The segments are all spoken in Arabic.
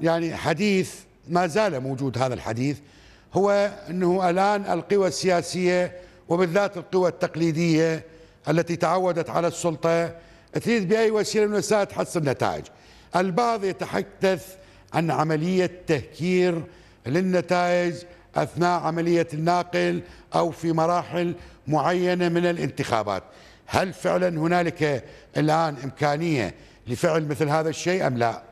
يعني حديث ما زال موجود هذا الحديث هو أنه الآن القوى السياسية وبالذات القوى التقليدية التي تعودت على السلطة تريد بأي وسيلة من الوسائل تحصل نتائج البعض يتحدث عن عملية تهكير للنتائج أثناء عملية الناقل أو في مراحل معينة من الانتخابات هل فعلا هنالك الآن إمكانية لفعل مثل هذا الشيء أم لا؟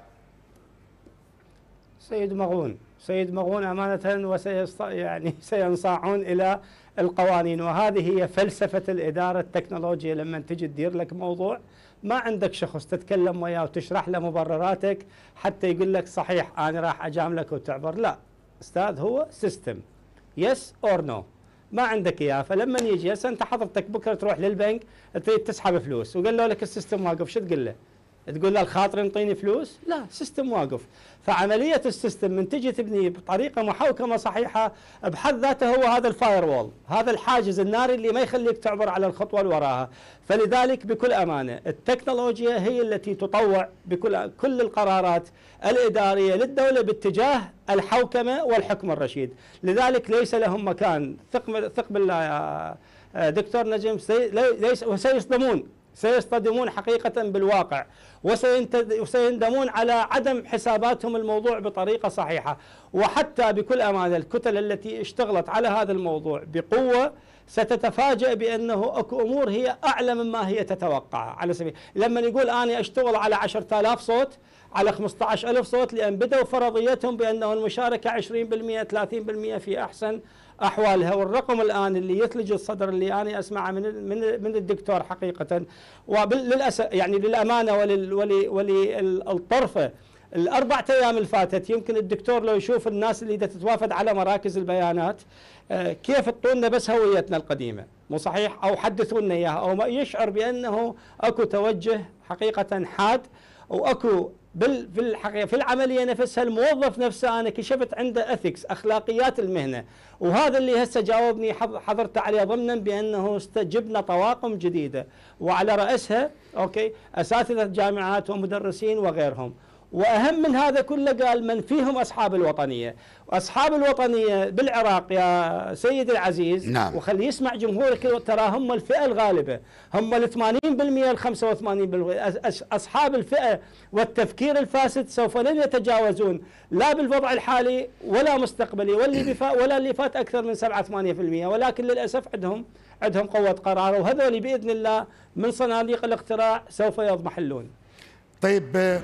سيد مغون سيد مغون أمانة وسيصط... يعني سينصاعون إلى القوانين وهذه هي فلسفة الإدارة التكنولوجية لما تجي تدير لك موضوع ما عندك شخص تتكلم وياه وتشرح له مبرراتك حتى يقول لك صحيح أنا راح أجاملك وتعبر لا أستاذ هو سيستم يس أور نو ما عندك اياه فلما يجي انت حضرتك بكره تروح للبنك تريد تسحب فلوس وقالوا لك السيستم واقف شو تقول له؟ تقول له الخاطر انطيني فلوس لا سيستم واقف فعملية السيستم من تجي تبني بطريقة محوكمة صحيحة بحد ذاته هو هذا الفاير وول هذا الحاجز الناري اللي ما يخليك تعبر على الخطوة اللي وراها فلذلك بكل أمانة التكنولوجيا هي التي تطوع بكل كل القرارات الإدارية للدولة باتجاه الحوكمة والحكم الرشيد لذلك ليس لهم مكان ثق بالله يا آه، دكتور نجم سي... ليس وسيصدمون سيصطدمون حقيقة بالواقع وسيندمون على عدم حساباتهم الموضوع بطريقة صحيحة وحتى بكل أمانة الكتل التي اشتغلت على هذا الموضوع بقوة ستتفاجئ بأنه أكو أمور هي أعلى مما هي تتوقع على سبيل لما يقول أنا أشتغل على 10000 صوت على 15000 صوت لأن بدوا فرضيتهم بأنه المشاركة 20% 30% في أحسن احوالها والرقم الان اللي يثلج الصدر اللي انا اسمعه من من من الدكتور حقيقه وللاسف يعني للامانه وللطرفه ولل الأربعة أيام الفاتت يمكن الدكتور لو يشوف الناس اللي تتوافد على مراكز البيانات آه، كيف تطولنا بس هويتنا القديمة مو صحيح أو حدثونا إياها أو ما يشعر بأنه أكو توجه حقيقة حاد وأكو بال في في العمليه نفسها الموظف نفسه انا كشفت عنده اثكس اخلاقيات المهنه وهذا اللي هسه جاوبني حضرت عليه ضمنا بانه استجبنا طواقم جديده وعلى راسها اوكي اساتذه جامعات ومدرسين وغيرهم وأهم من هذا كله قال من فيهم أصحاب الوطنية أصحاب الوطنية بالعراق يا سيد العزيز نعم. وخلي يسمع جمهورك ترى هم الفئة الغالبة هم ال 80% ال 85% أصحاب الفئة والتفكير الفاسد سوف لن يتجاوزون لا بالوضع الحالي ولا مستقبلي واللي ولا اللي فات أكثر من 7 8% ولكن للأسف عندهم عندهم قوة قرار وهذول بإذن الله من صناديق الاقتراع سوف يضمحلون طيب